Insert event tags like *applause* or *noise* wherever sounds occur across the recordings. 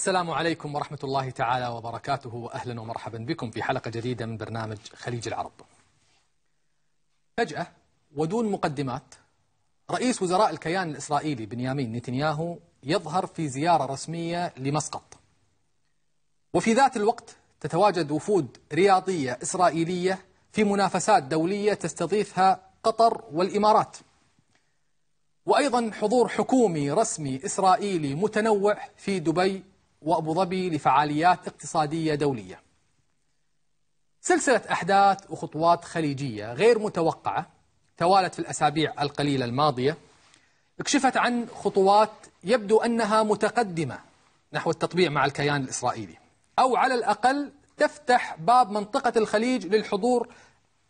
السلام عليكم ورحمة الله تعالى وبركاته وأهلا ومرحبا بكم في حلقة جديدة من برنامج خليج العرب فجأة ودون مقدمات رئيس وزراء الكيان الإسرائيلي بنيامين نتنياهو يظهر في زيارة رسمية لمسقط وفي ذات الوقت تتواجد وفود رياضية إسرائيلية في منافسات دولية تستضيفها قطر والإمارات وأيضا حضور حكومي رسمي إسرائيلي متنوع في دبي وأبو ظبي لفعاليات اقتصادية دولية سلسلة أحداث وخطوات خليجية غير متوقعة توالت في الأسابيع القليلة الماضية اكشفت عن خطوات يبدو أنها متقدمة نحو التطبيع مع الكيان الإسرائيلي أو على الأقل تفتح باب منطقة الخليج للحضور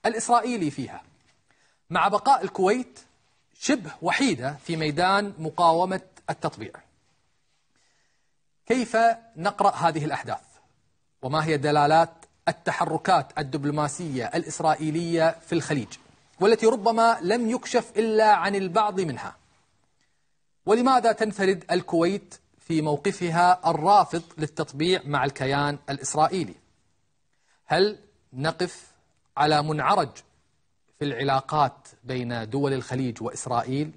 الإسرائيلي فيها مع بقاء الكويت شبه وحيدة في ميدان مقاومة التطبيع كيف نقرأ هذه الأحداث وما هي دلالات التحركات الدبلوماسية الإسرائيلية في الخليج والتي ربما لم يكشف إلا عن البعض منها ولماذا تنفرد الكويت في موقفها الرافض للتطبيع مع الكيان الإسرائيلي هل نقف على منعرج في العلاقات بين دول الخليج وإسرائيل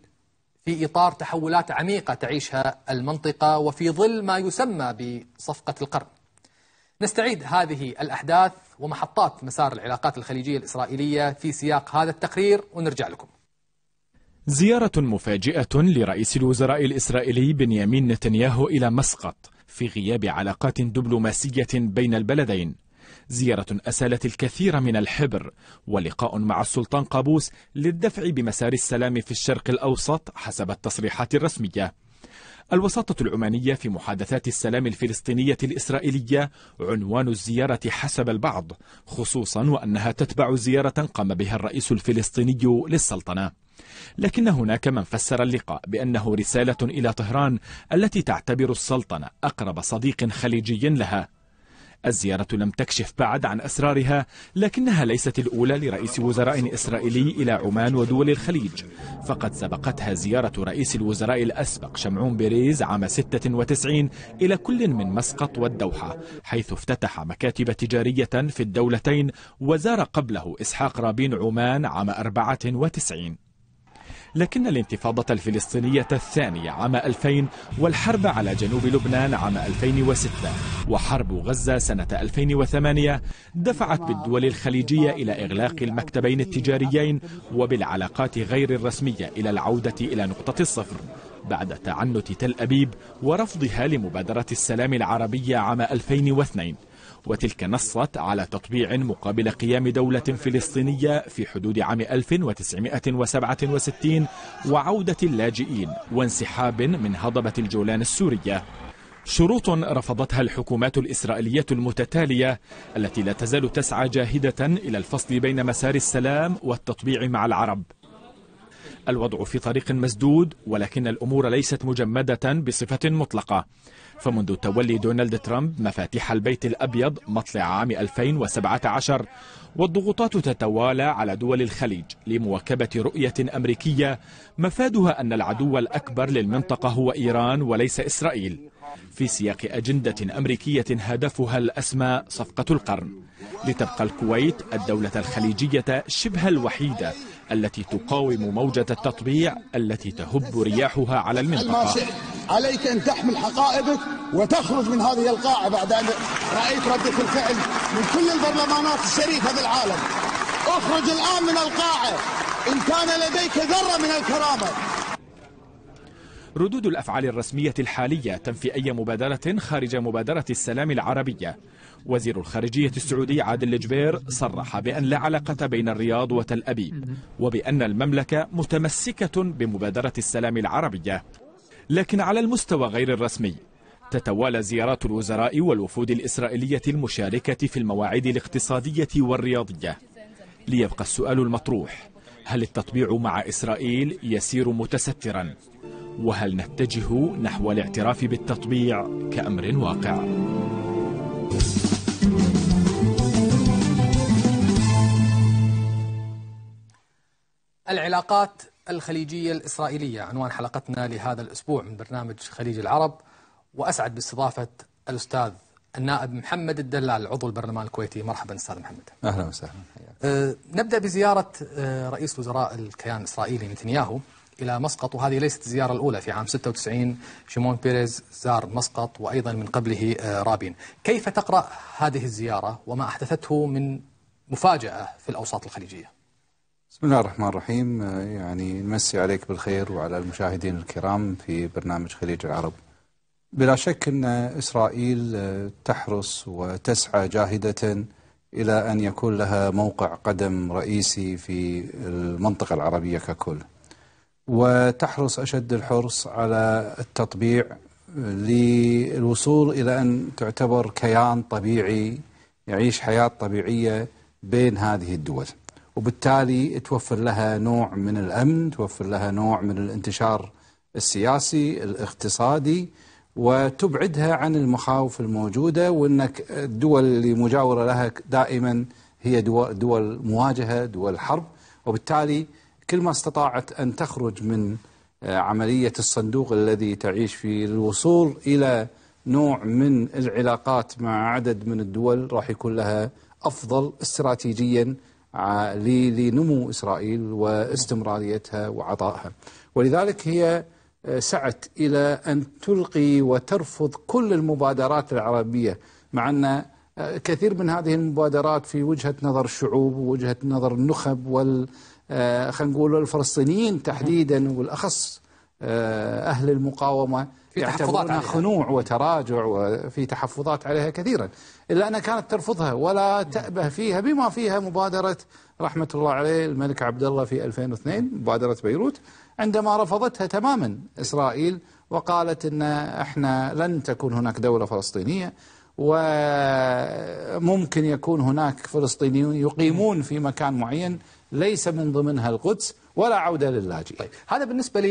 في إطار تحولات عميقة تعيشها المنطقة وفي ظل ما يسمى بصفقة القرن نستعيد هذه الأحداث ومحطات مسار العلاقات الخليجية الإسرائيلية في سياق هذا التقرير ونرجع لكم زيارة مفاجئة لرئيس الوزراء الإسرائيلي بنيامين نتنياهو إلى مسقط في غياب علاقات دبلوماسية بين البلدين زيارة أسالت الكثير من الحبر ولقاء مع السلطان قابوس للدفع بمسار السلام في الشرق الأوسط حسب التصريحات الرسمية الوساطة العمانية في محادثات السلام الفلسطينية الإسرائيلية عنوان الزيارة حسب البعض خصوصا وأنها تتبع زيارة قام بها الرئيس الفلسطيني للسلطنة لكن هناك من فسر اللقاء بأنه رسالة إلى طهران التي تعتبر السلطنة أقرب صديق خليجي لها الزيارة لم تكشف بعد عن أسرارها لكنها ليست الأولى لرئيس وزراء إسرائيلي إلى عمان ودول الخليج فقد سبقتها زيارة رئيس الوزراء الأسبق شمعون بيريز عام 96 إلى كل من مسقط والدوحة حيث افتتح مكاتب تجارية في الدولتين وزار قبله إسحاق رابين عمان عام 94 لكن الانتفاضة الفلسطينية الثانية عام 2000 والحرب على جنوب لبنان عام 2006 وحرب غزة سنة 2008 دفعت بالدول الخليجية إلى إغلاق المكتبين التجاريين وبالعلاقات غير الرسمية إلى العودة إلى نقطة الصفر بعد تعنت تل أبيب ورفضها لمبادرة السلام العربية عام 2002 وتلك نصت على تطبيع مقابل قيام دولة فلسطينية في حدود عام 1967 وعودة اللاجئين وانسحاب من هضبة الجولان السورية شروط رفضتها الحكومات الإسرائيلية المتتالية التي لا تزال تسعى جاهدة إلى الفصل بين مسار السلام والتطبيع مع العرب الوضع في طريق مسدود ولكن الأمور ليست مجمدة بصفة مطلقة فمنذ تولي دونالد ترامب مفاتيح البيت الأبيض مطلع عام 2017 والضغوطات تتوالى على دول الخليج لمواكبة رؤية أمريكية مفادها أن العدو الأكبر للمنطقة هو إيران وليس إسرائيل في سياق أجندة أمريكية هدفها الأسمى صفقة القرن لتبقى الكويت الدولة الخليجية شبه الوحيدة التي تقاوم موجة التطبيع التي تهب رياحها على المنطقة عليك أن تحمل حقائبك وتخرج من هذه القاعة بعد أن رأيت ردة الفعل من كل البرلمانات الشريفة بالعالم اخرج الآن من القاعة إن كان لديك ذرة من الكرامة ردود الأفعال الرسمية الحالية تنفي أي مبادرة خارج مبادرة السلام العربية وزير الخارجية السعودي عادل الجبير صرح بأن لا علاقة بين الرياض وتل أبيب وبأن المملكة متمسكة بمبادرة السلام العربية لكن على المستوى غير الرسمي تتوالى زيارات الوزراء والوفود الإسرائيلية المشاركة في المواعيد الاقتصادية والرياضية ليبقى السؤال المطروح هل التطبيع مع إسرائيل يسير متسترا وهل نتجه نحو الاعتراف بالتطبيع كأمر واقع العلاقات الخليجية الإسرائيلية عنوان حلقتنا لهذا الأسبوع من برنامج خليج العرب وأسعد باستضافة الأستاذ النائب محمد الدلال عضو البرلمان الكويتي مرحبا أستاذ محمد أهلا وسهلا أه نبدأ بزيارة أه، رئيس وزراء الكيان الإسرائيلي نتنياهو إلى مسقط وهذه ليست الزيارة الأولى في عام 96 شيمون بيريز زار مسقط وأيضا من قبله أه، رابين كيف تقرأ هذه الزيارة وما أحدثته من مفاجأة في الأوساط الخليجية بسم الله الرحمن الرحيم آه، يعني نمسي عليك بالخير وعلى المشاهدين الكرام في برنامج خليج العرب بلا شك أن إسرائيل آه، تحرص وتسعى جاهدة إلى أن يكون لها موقع قدم رئيسي في المنطقة العربية ككل وتحرص أشد الحرص على التطبيع آه، للوصول إلى أن تعتبر كيان طبيعي يعيش حياة طبيعية بين هذه الدول وبالتالي توفر لها نوع من الامن، توفر لها نوع من الانتشار السياسي، الاقتصادي، وتبعدها عن المخاوف الموجوده وانك الدول اللي مجاوره لها دائما هي دول, دول مواجهه، دول حرب، وبالتالي كل ما استطاعت ان تخرج من آه، عمليه الصندوق الذي تعيش فيه للوصول الى نوع من العلاقات مع عدد من الدول راح يكون لها افضل استراتيجيا لنمو إسرائيل واستمراريتها وعطائها ولذلك هي آه، سعت إلى أن تلقي وترفض كل المبادرات العربية مع أن آه، كثير من هذه المبادرات في وجهة نظر الشعوب ووجهة نظر النخب وال آه، خلينا نقول الفلسطينيين تحديدا والأخص أهل المقاومة في تحفظات عليها. خنوع وتراجع وفي تحفظات عليها كثيرا إلا أنها كانت ترفضها ولا نعم. تأبه فيها بما فيها مبادرة رحمة الله عليه الملك عبد الله في 2002 مبادرة بيروت عندما رفضتها تماما إسرائيل وقالت أن احنا لن تكون هناك دولة فلسطينية وممكن يكون هناك فلسطينيون يقيمون في مكان معين ليس من ضمنها القدس ولا عودة للاجئين طيب هذا بالنسبة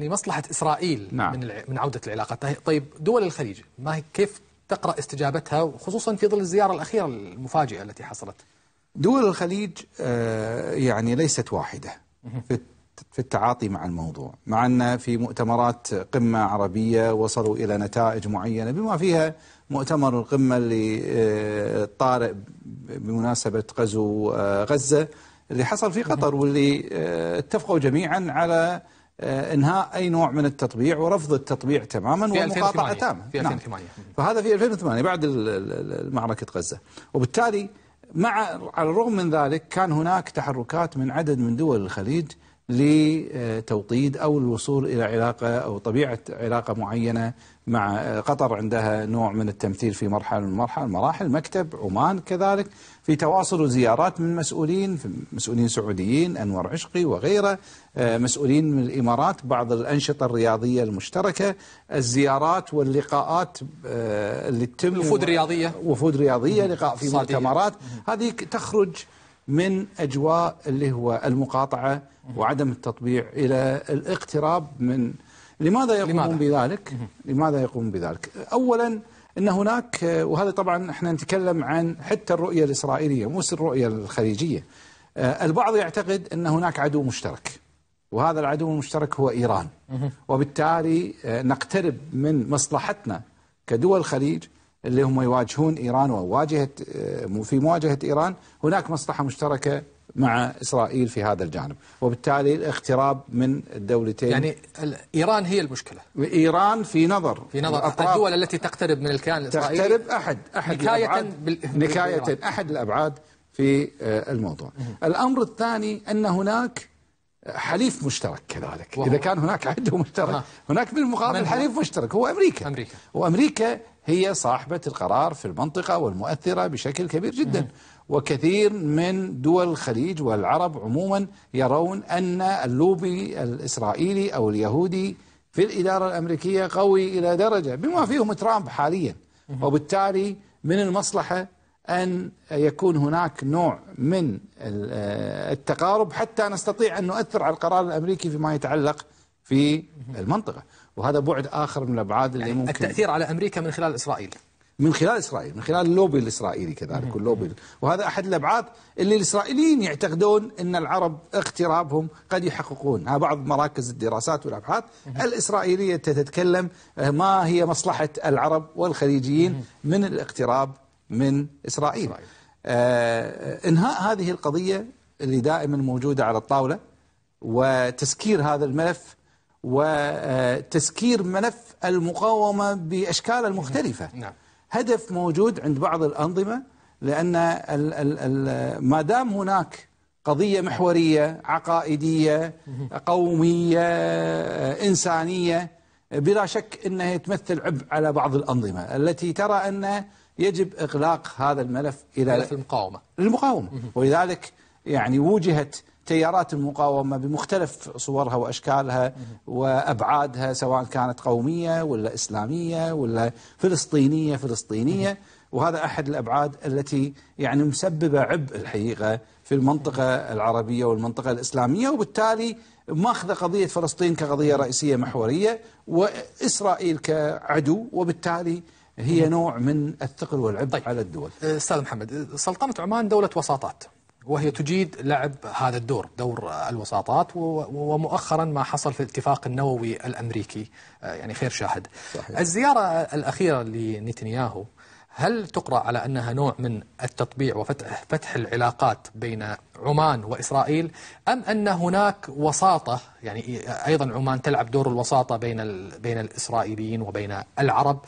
لمصلحة إسرائيل نعم. من, من عودة العلاقات طيب،, طيب دول الخليج ما هي كيف تقرأ استجابتها وخصوصا في ظل الزيارة الأخيرة المفاجئة التي حصلت دول الخليج آه، يعني ليست واحدة في في التعاطي مع الموضوع مع أن في مؤتمرات قمة عربية وصلوا إلى نتائج معينة بما فيها مؤتمر القمة اللي آه، طارئ بمناسبة غزو آه، غزة اللي حصل في قطر واللي آه، اتفقوا جميعا على آه، انهاء اي نوع من التطبيع ورفض التطبيع تماما ومقاطعه تامه في 2008 نعم. فهذا في 2008 بعد معركه غزه وبالتالي مع على الرغم من ذلك كان هناك تحركات من عدد من دول الخليج لتوطيد او الوصول الى علاقه او طبيعه علاقه معينه مع قطر عندها نوع من التمثيل في مرحلة من مرحلة مراحل مكتب عمان كذلك في تواصل وزيارات من مسؤولين مسؤولين سعوديين أنور عشقي وغيره آه، مسؤولين من الإمارات بعض الأنشطة الرياضية المشتركة الزيارات واللقاءات آه، اللي تتم وفود رياضية وفود رياضية لقاء في مؤتمرات هذه تخرج من أجواء اللي هو المقاطعة وعدم التطبيع إلى الاقتراب من لماذا يقومون لماذا؟ بذلك؟ لماذا يقومون بذلك؟ أولا أن هناك وهذا طبعا احنا نتكلم عن حتى الرؤية الإسرائيلية مو الرؤية الخليجية آه، البعض يعتقد أن هناك عدو مشترك وهذا العدو المشترك هو إيران وبالتالي آه، نقترب من مصلحتنا كدول الخليج اللي هم يواجهون إيران وواجهة آه، في مواجهة إيران هناك مصلحة مشتركة مع إسرائيل في هذا الجانب وبالتالي الاقتراب من الدولتين يعني إيران هي المشكلة إيران في نظر في نظر الدول التي تقترب من الكيان الإسرائيلي تقترب أحد أحد نكاية, بال... نكاية بالإيران. أحد الأبعاد في آه، الموضوع الأمر الثاني أن هناك حليف مشترك كذلك وهو. إذا كان هناك عدو مشترك ها. آه. هناك بالمقابل حليف مشترك هو أمريكا. أمريكا وأمريكا هي صاحبة القرار في المنطقة والمؤثرة بشكل كبير جدا مه. وكثير من دول الخليج والعرب عموما يرون أن اللوبي الإسرائيلي أو اليهودي في الإدارة الأمريكية قوي إلى درجة بما فيهم ترامب حاليا وبالتالي من المصلحة أن يكون هناك نوع من التقارب حتى نستطيع أن نؤثر على القرار الأمريكي فيما يتعلق في المنطقة وهذا بعد آخر من الأبعاد اللي يعني ممكن التأثير على أمريكا من خلال إسرائيل من خلال إسرائيل من خلال اللوبي الإسرائيلي كذلك اللوبي وهذا أحد الأبعاد اللي الإسرائيليين يعتقدون أن العرب اقترابهم قد يحققونها بعض مراكز الدراسات والأبحاث الإسرائيلية تتكلم آه، ما هي مصلحة العرب والخليجيين من الاقتراب من إسرائيل, إسرائيل. آه إنهاء هذه القضية اللي دائما موجودة على الطاولة وتسكير هذا الملف وتسكير آه، ملف المقاومة بأشكال المختلفة نعم هدف موجود عند بعض الأنظمة لأن ما دام هناك قضية محورية عقائدية قومية إنسانية بلا شك أنها تمثل عبء على بعض الأنظمة التي ترى أن يجب إغلاق هذا الملف إلى ملف المقاومة المقاومة ولذلك يعني وجهت تيارات المقاومة بمختلف صورها وأشكالها وأبعادها سواء كانت قومية ولا إسلامية ولا فلسطينية فلسطينية وهذا أحد الأبعاد التي يعني مسببة عبء الحقيقة في المنطقة العربية والمنطقة الإسلامية وبالتالي ماخذة قضية فلسطين كقضية رئيسية محورية وإسرائيل كعدو وبالتالي هي نوع من الثقل والعبء طيب. على الدول أه، أستاذ محمد سلطنة عمان دولة وساطات وهي تجيد لعب هذا الدور دور الوساطات ومؤخرا ما حصل في الاتفاق النووي الأمريكي آه، يعني خير شاهد صحيح. الزيارة الأخيرة لنتنياهو هل تقرأ على أنها نوع من التطبيع وفتح فتح العلاقات بين عمان وإسرائيل أم أن هناك وساطة يعني أيضا عمان تلعب دور الوساطة بين بين الإسرائيليين وبين العرب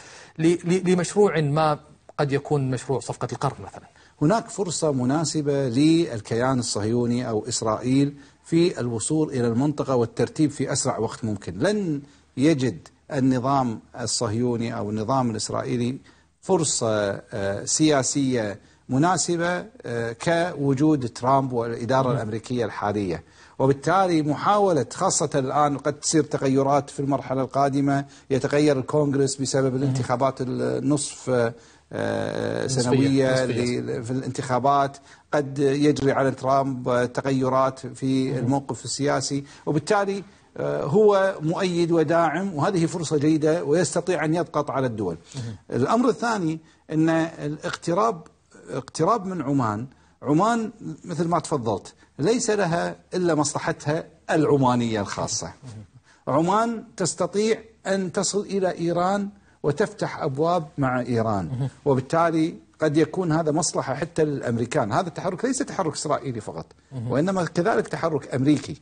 لمشروع ما قد يكون مشروع صفقة القرن مثلا هناك فرصة مناسبة للكيان الصهيوني أو إسرائيل في الوصول إلى المنطقة والترتيب في أسرع وقت ممكن لن يجد النظام الصهيوني أو النظام الإسرائيلي فرصة آه، سياسية مناسبة آه، كوجود ترامب والإدارة نعم. الأمريكية الحالية وبالتالي محاولة خاصة الآن قد تصير تغيرات في المرحلة القادمة يتغير الكونغرس بسبب نعم. الانتخابات النصف آه، آه، سنويه في الانتخابات قد يجري على ترامب تغيرات في الموقف السياسي وبالتالي آه، هو مؤيد وداعم وهذه فرصه جيده ويستطيع ان يضغط على الدول. الامر الثاني ان الاقتراب اقتراب من عمان عمان مثل ما تفضلت ليس لها الا مصلحتها العمانيه الخاصه. عمان تستطيع ان تصل الى ايران وتفتح أبواب مع إيران وبالتالي قد يكون هذا مصلحة حتى للأمريكان هذا التحرك ليس تحرك إسرائيلي فقط وإنما كذلك تحرك أمريكي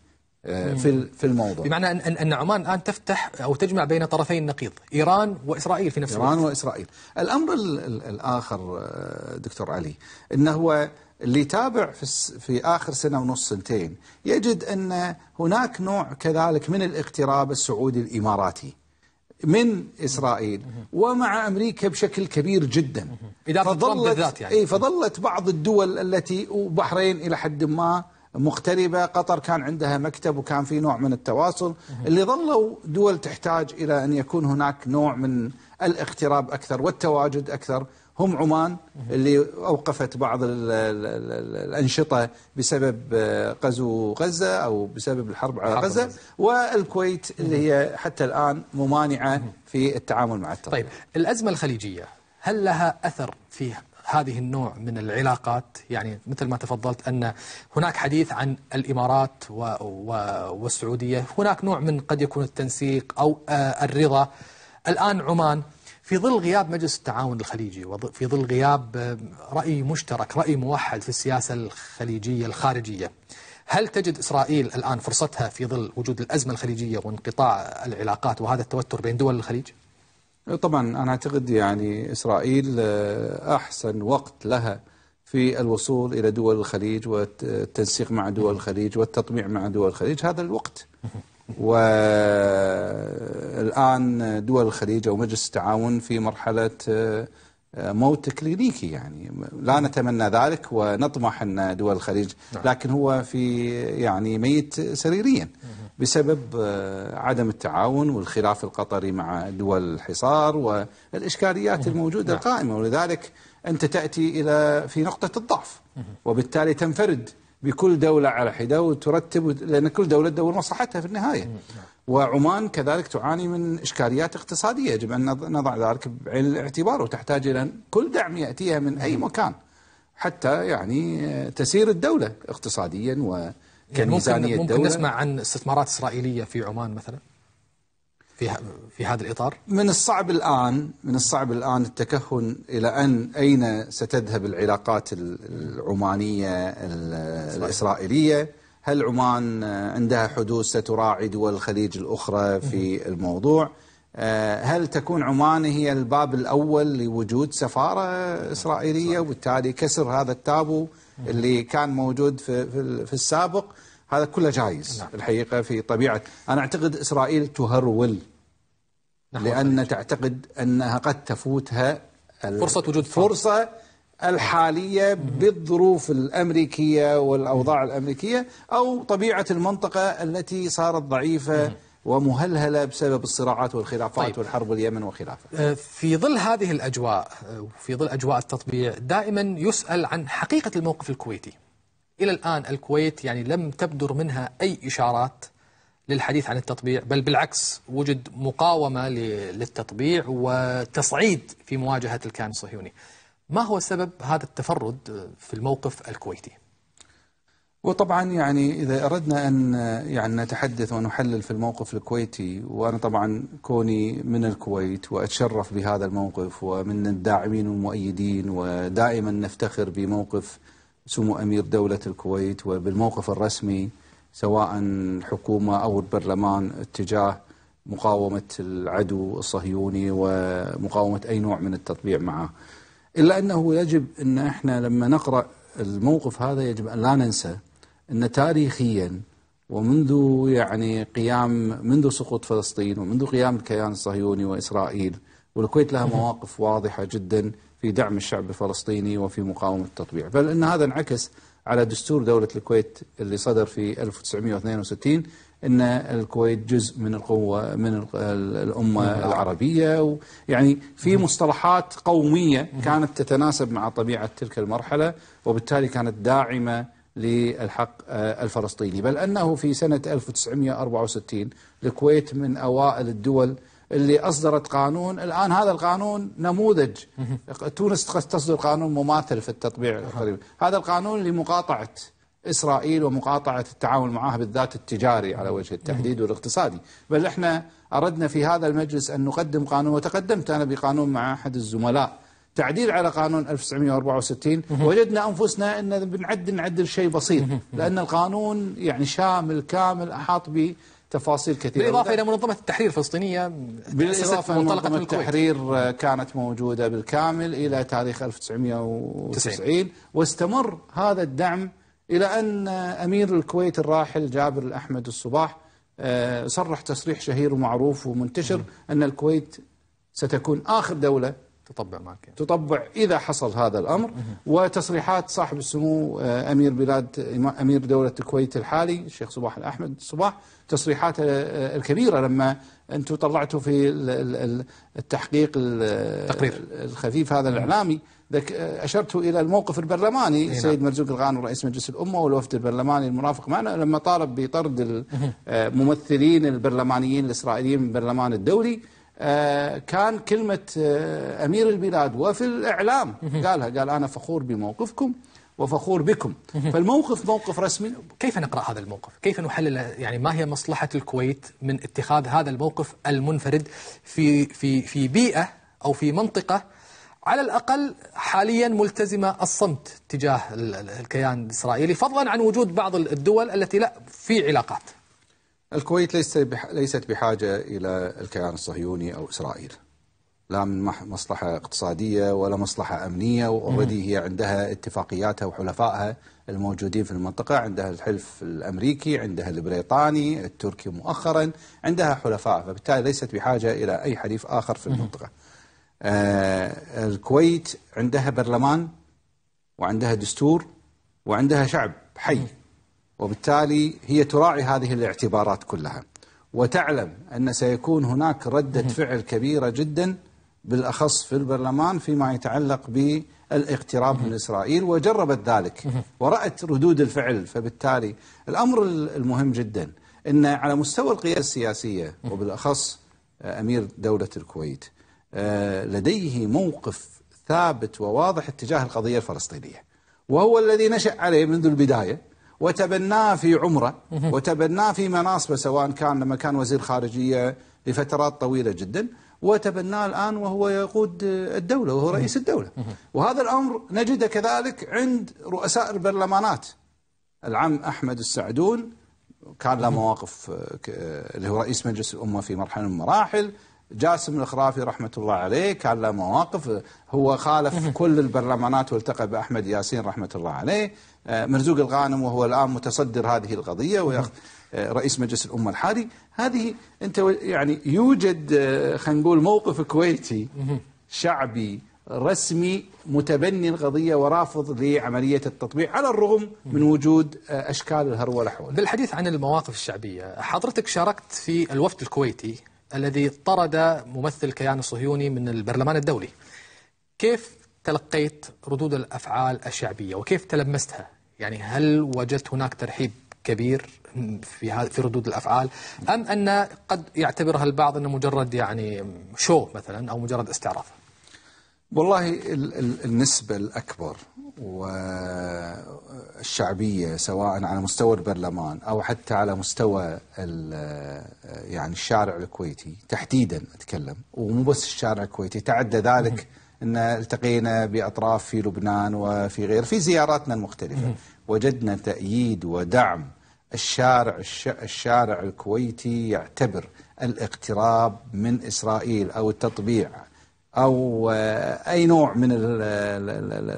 آه، في في الموضوع بمعنى ان ان عمان الان تفتح او تجمع بين طرفي النقيض ايران واسرائيل في نفس الوقت ايران واسرائيل الامر الاخر آه، دكتور علي انه هو اللي يتابع في, في آخر سنة ونص سنتين يجد أن هناك نوع كذلك من الاقتراب السعودي الإماراتي من إسرائيل ومع أمريكا بشكل كبير جدا فظلت, يعني. إيه فظلت بعض الدول التي وبحرين إلى حد ما مقتربه قطر كان عندها مكتب وكان في نوع من التواصل اللي ظلوا دول تحتاج إلى أن يكون هناك نوع من الاقتراب أكثر والتواجد أكثر هم عمان اللي أوقفت بعض الأنشطة بسبب آه، غزو غزة أو بسبب الحرب على غزة, والكويت اللي هي حتى الآن ممانعة في التعامل مع التطبيق طيب الأزمة الخليجية هل لها أثر في هذه النوع من العلاقات يعني مثل ما تفضلت أن هناك حديث عن الإمارات و و والسعودية هناك نوع من قد يكون التنسيق أو آه، الرضا الآن عمان في ظل غياب مجلس التعاون الخليجي وفي ظل غياب آه، رأي مشترك رأي موحد في السياسة الخليجية الخارجية هل تجد إسرائيل الآن فرصتها في ظل وجود الأزمة الخليجية وانقطاع العلاقات وهذا التوتر بين دول الخليج؟ طبعا أنا أعتقد يعني إسرائيل آه، أحسن وقت لها في الوصول إلى دول الخليج والتنسيق مع دول الخليج والتطبيع مع دول الخليج هذا الوقت والآن دول الخليج أو مجلس التعاون في مرحلة آه، موت تكليليكي يعني لا نتمنى ذلك ونطمح أن دول الخليج نعم. لكن هو في يعني ميت سريريا بسبب آه، عدم التعاون والخلاف القطري مع دول الحصار والإشكاليات الموجودة نعم. القائمة ولذلك أنت تأتي إلى في نقطة الضعف وبالتالي تنفرد بكل دولة على حدة وترتب لأن كل دولة تدور مصلحتها في النهاية نعم. وعمان كذلك تعاني من إشكاليات اقتصادية يجب أن نضع ذلك بعين الاعتبار وتحتاج إلى كل دعم يأتيها من أي مكان حتى يعني تسير الدولة اقتصاديا وكميزانية يعني ممكن الدولة ممكن نسمع عن استثمارات إسرائيلية في عمان مثلا في في هذا الإطار؟ من الصعب الآن من الصعب الآن التكهن إلى أن أين ستذهب العلاقات العمانية الإسرائيلية هل عمان عندها حدود ستراعي دول الخليج الأخرى في الموضوع؟ آه، هل تكون عمان هي الباب الأول لوجود سفارة إسرائيلية وبالتالي كسر هذا التابو اللي كان موجود في, في السابق؟ هذا كله جائز نعم. الحقيقة في طبيعة أنا أعتقد إسرائيل تهرول نعم. لأن خارج. تعتقد أنها قد تفوتها فرصة وجود فرصة الحالية بالظروف الأمريكية والأوضاع الأمريكية أو طبيعة المنطقة التي صارت ضعيفة ومهلهلة بسبب الصراعات والخلافات طيب. والحرب اليمن وخلافة آه، في ظل هذه الأجواء وفي آه، ظل أجواء التطبيع دائما يسأل عن حقيقة الموقف الكويتي إلى الآن الكويت يعني لم تبدر منها أي إشارات للحديث عن التطبيع بل بالعكس وجد مقاومة للتطبيع وتصعيد في مواجهة الكيان الصهيوني ما هو سبب هذا التفرد في الموقف الكويتي؟ وطبعا يعني إذا أردنا أن يعني نتحدث ونحلل في الموقف الكويتي وأنا طبعا كوني من الكويت وأتشرف بهذا الموقف ومن الداعمين والمؤيدين ودائما نفتخر بموقف سمو أمير دولة الكويت وبالموقف الرسمي سواء الحكومة أو البرلمان اتجاه مقاومة العدو الصهيوني ومقاومة أي نوع من التطبيع معه إلا أنه يجب أن إحنا لما نقرأ الموقف هذا يجب أن لا ننسى أن تاريخيا ومنذ يعني قيام منذ سقوط فلسطين ومنذ قيام الكيان الصهيوني وإسرائيل والكويت لها *laughs* مواقف واضحة جدا في دعم الشعب الفلسطيني وفي مقاومة التطبيع بل أن هذا انعكس على دستور دولة الكويت اللي صدر في 1962 أن الكويت جزء من القوة من الأمة العربية يعني في مصطلحات قومية كانت تتناسب مع طبيعة تلك المرحلة وبالتالي كانت داعمة للحق آه، الفلسطيني بل أنه في سنة 1964 الكويت من أوائل الدول اللي أصدرت قانون الآن هذا القانون نموذج تونس تصدر قانون مماثل في التطبيع القريب هذا القانون لمقاطعة إسرائيل ومقاطعة التعامل معها بالذات التجاري على وجه التحديد والاقتصادي بل إحنا أردنا في هذا المجلس أن نقدم قانون وتقدمت أنا بقانون مع أحد الزملاء تعديل على قانون 1964 وجدنا أنفسنا أن بنعدل نعدل شيء بسيط لأن القانون يعني شامل كامل أحاط به تفاصيل كثيره بالاضافه الى منظمه التحرير الفلسطينيه بالاضافه منطلقه منظمه التحرير كانت موجوده بالكامل الى تاريخ 1990 واستمر هذا الدعم الى ان امير الكويت الراحل جابر الاحمد الصباح آه، صرح تصريح شهير ومعروف ومنتشر ان الكويت ستكون اخر دوله تطبع معك يعني. تطبع إذا حصل هذا الأمر وتصريحات صاحب السمو آه، أمير بلاد أمير دولة الكويت الحالي الشيخ صباح الأحمد صباح تصريحاته آه، آه، الكبيرة لما أنتم طلعتوا في التحقيق التقرير. الخفيف هذا نعم. الإعلامي أشرت إلى الموقف البرلماني السيد نعم. مرزوق الغانم رئيس مجلس الأمة والوفد البرلماني المرافق معنا لما طالب بطرد الممثلين البرلمانيين الإسرائيليين من البرلمان الدولي آه، كان كلمة آه، أمير البلاد وفي الإعلام قالها قال أنا فخور بموقفكم وفخور بكم فالموقف موقف رسمي كيف نقرأ هذا الموقف؟ كيف نحلل يعني ما هي مصلحة الكويت من اتخاذ هذا الموقف المنفرد في, في, في بيئة أو في منطقة على الأقل حاليا ملتزمة الصمت تجاه الكيان الإسرائيلي فضلا عن وجود بعض الدول التي لا في علاقات الكويت ليس ليست بحاجة إلى الكيان الصهيوني أو إسرائيل لا من مصلحة اقتصادية ولا مصلحة أمنية وأوريدي هي عندها اتفاقياتها وحلفائها الموجودين في المنطقة عندها الحلف الأمريكي عندها البريطاني التركي مؤخرا عندها حلفاء فبالتالي ليست بحاجة إلى أي حليف آخر في المنطقة آه الكويت عندها برلمان وعندها دستور وعندها شعب حي وبالتالي هي تراعي هذه الاعتبارات كلها وتعلم أن سيكون هناك ردة فعل كبيرة جدا بالأخص في البرلمان فيما يتعلق بالاقتراب من إسرائيل وجربت ذلك ورأت ردود الفعل فبالتالي الأمر المهم جدا أن على مستوى القيادة السياسية وبالأخص أمير دولة الكويت آه، لديه موقف ثابت وواضح اتجاه القضية الفلسطينية وهو الذي نشأ عليه منذ البداية وتبناه في عمره وتبناه في مناصبه سواء كان لما كان وزير خارجيه لفترات طويله جدا وتبناه الان وهو يقود الدوله وهو رئيس الدوله وهذا الامر نجده كذلك عند رؤساء البرلمانات العم احمد السعدون كان له مواقف آه، آه، اللي هو رئيس مجلس الامه في مرحله من المراحل جاسم الخرافي رحمة الله عليه كان له مواقف هو خالف كل البرلمانات والتقى بأحمد ياسين رحمة الله عليه آه، مرزوق الغانم وهو الآن متصدر هذه القضية ويأخذ آه، رئيس مجلس الأمة الحالي هذه أنت يعني يوجد آه، خلينا نقول موقف كويتي شعبي رسمي متبني القضية ورافض لعملية التطبيع على الرغم من وجود أشكال الهرولة حوله بالحديث عن المواقف الشعبية حضرتك شاركت في الوفد الكويتي الذي طرد ممثل كيان الصهيوني من البرلمان الدولي كيف تلقيت ردود الأفعال الشعبية وكيف تلمستها يعني هل وجدت هناك ترحيب كبير في في ردود الافعال ام ان قد يعتبرها البعض انه مجرد يعني شو مثلا او مجرد استعراض؟ والله النسبه الاكبر والشعبية سواء على مستوى البرلمان أو حتى على مستوى يعني الشارع الكويتي تحديدا أتكلم ومو بس الشارع الكويتي تعدى ذلك أن التقينا بأطراف في لبنان وفي غير في زياراتنا المختلفة وجدنا تأييد ودعم الشارع الشارع الكويتي يعتبر الاقتراب من إسرائيل أو التطبيع أو آه، أي نوع من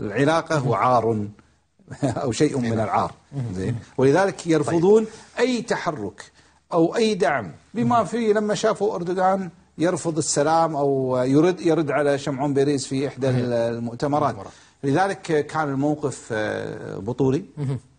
العلاقة هو عار *laughs* أو شيء من العار زين ولذلك يرفضون أي تحرك أو أي دعم بما فيه لما شافوا أردوغان يرفض السلام أو يرد يرد على شمعون بيريز في إحدى المؤتمرات لذلك كان الموقف آه، بطولي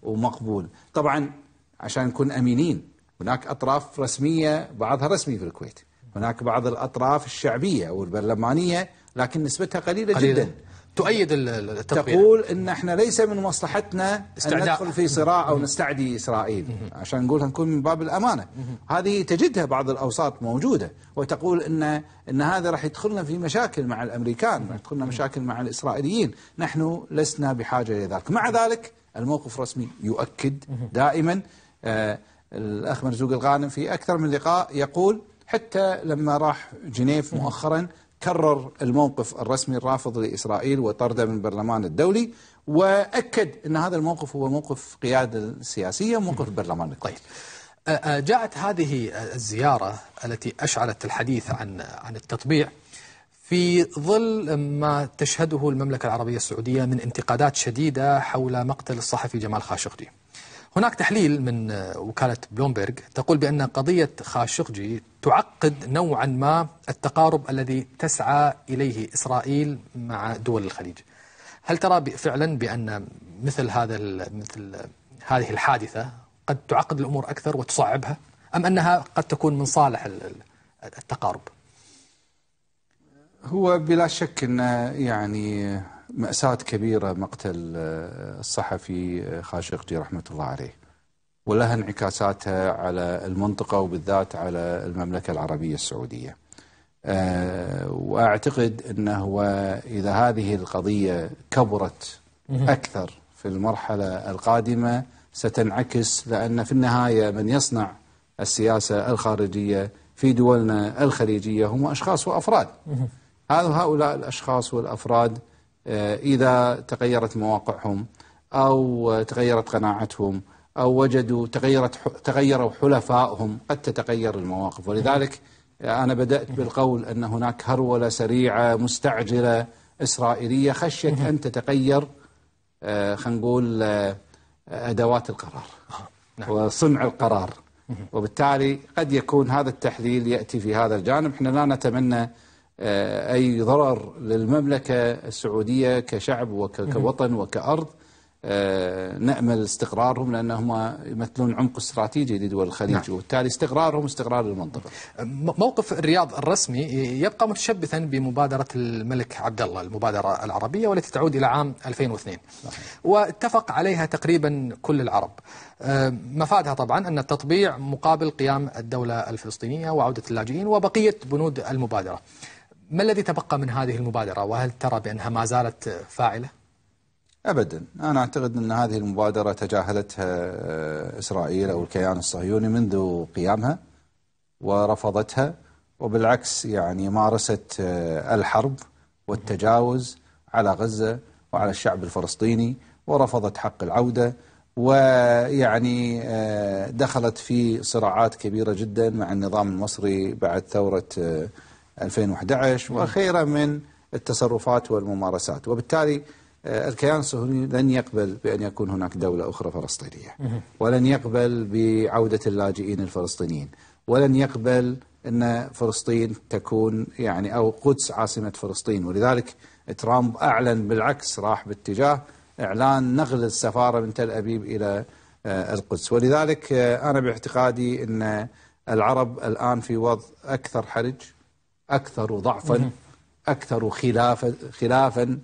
ومقبول طبعا عشان نكون أمينين هناك أطراف رسمية بعضها رسمي في الكويت هناك بعض الأطراف الشعبية والبرلمانيه لكن نسبتها قليلة, قليلة. جدا تؤيد التقوية تقول ان احنا ليس من مصلحتنا استعداء. ان ندخل في صراع او نستعدي اسرائيل عشان نقولها نكون من باب الامانه هذه تجدها بعض الاوساط موجوده وتقول ان ان هذا راح يدخلنا في مشاكل مع الامريكان راح يدخلنا مشاكل مع الاسرائيليين نحن لسنا بحاجه الى ذلك مع ذلك الموقف الرسمي يؤكد دائما آه الاخ مرزوق الغانم في اكثر من لقاء يقول حتى لما راح جنيف مؤخرا كرر الموقف الرسمي الرافض لإسرائيل وطرده من البرلمان الدولي وأكد أن هذا الموقف هو موقف قيادة سياسية وموقف البرلمان الدولي طيب. جاءت هذه الزيارة التي أشعلت الحديث عن عن التطبيع في ظل ما تشهده المملكة العربية السعودية من انتقادات شديدة حول مقتل الصحفي جمال خاشقجي هناك تحليل من آه، وكالة بلومبرغ تقول بأن قضية خاشقجي تعقد نوعا ما التقارب الذي تسعى إليه إسرائيل مع دول الخليج هل ترى فعلا بأن مثل هذا مثل هذه الحادثة قد تعقد الأمور أكثر وتصعبها أم أنها قد تكون من صالح التقارب هو بلا شك أن يعني مأساة كبيرة مقتل آه، الصحفي آه، خاشقجي رحمة الله عليه ولها انعكاساتها على المنطقة وبالذات على المملكة العربية السعودية آه، وأعتقد أنه إذا هذه القضية كبرت أكثر في المرحلة القادمة ستنعكس لأن في النهاية من يصنع السياسة الخارجية في دولنا الخليجية هم أشخاص وأفراد هذا هؤلاء الأشخاص والأفراد آه، إذا تغيرت مواقعهم أو تغيرت قناعتهم أو وجدوا تغيرت تغيروا حلفائهم قد تتغير المواقف ولذلك أنا بدأت بالقول أن هناك هرولة سريعة مستعجلة إسرائيلية خشية أن تتغير آه، خلينا نقول آه، أدوات القرار نعم. وصنع القرار وبالتالي قد يكون هذا التحليل يأتي في هذا الجانب احنا لا نتمنى آه، أي ضرر للمملكة السعودية كشعب وكوطن وكأرض آه، نأمل استقرارهم لأنهم يمثلون عمق استراتيجي لدول الخليج نعم. وبالتالي استقرارهم استقرار المنطقة موقف الرياض الرسمي يبقى متشبثا بمبادرة الملك عبد الله المبادرة العربية والتي تعود إلى عام 2002 واتفق عليها تقريبا كل العرب آه، مفادها طبعا أن التطبيع مقابل قيام الدولة الفلسطينية وعودة اللاجئين وبقية بنود المبادرة ما الذي تبقى من هذه المبادرة وهل ترى بأنها ما زالت فاعلة؟ ابدا انا اعتقد ان هذه المبادره تجاهلتها آه، اسرائيل او الكيان الصهيوني منذ قيامها ورفضتها وبالعكس يعني مارست آه، الحرب والتجاوز على غزه وعلى الشعب الفلسطيني ورفضت حق العوده ويعني آه، دخلت في صراعات كبيره جدا مع النظام المصري بعد ثوره 2011 وخيرا نعم. من التصرفات والممارسات وبالتالي آه، الكيان الصهيوني لن يقبل بأن يكون هناك دولة أخرى فلسطينية ولن يقبل بعودة اللاجئين الفلسطينيين ولن يقبل أن فلسطين تكون يعني أو قدس عاصمة فلسطين ولذلك ترامب أعلن بالعكس راح باتجاه إعلان نقل السفارة من تل أبيب إلى آه، القدس ولذلك آه، أنا باعتقادي أن العرب الآن في وضع أكثر حرج أكثر ضعفا أكثر خلافا, خلافا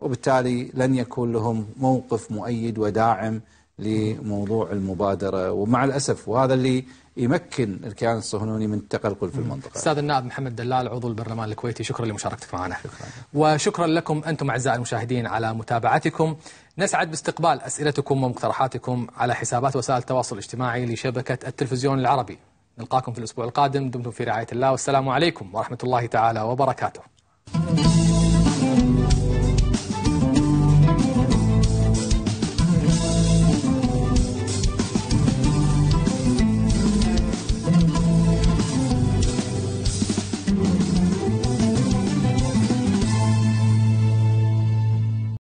وبالتالي لن يكون لهم موقف مؤيد وداعم لموضوع المبادرة ومع الأسف وهذا اللي يمكن الكيان الصهيوني من التقلقل في المنطقة أستاذ النائب محمد دلال عضو البرلمان الكويتي شكرا لمشاركتك معنا شكرا. وشكرا لكم أنتم أعزائي المشاهدين على متابعتكم نسعد باستقبال أسئلتكم ومقترحاتكم على حسابات وسائل التواصل الاجتماعي لشبكة التلفزيون العربي نلقاكم في الأسبوع القادم دمتم في رعاية الله والسلام عليكم ورحمة الله تعالى وبركاته